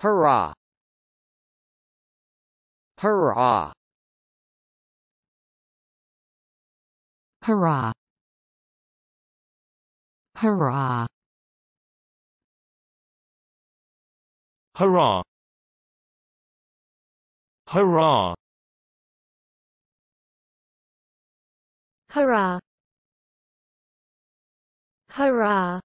Hurrah! Hurrah! Hurrah! Hurrah! Hurrah! Hurrah! Hurrah! Hurrah!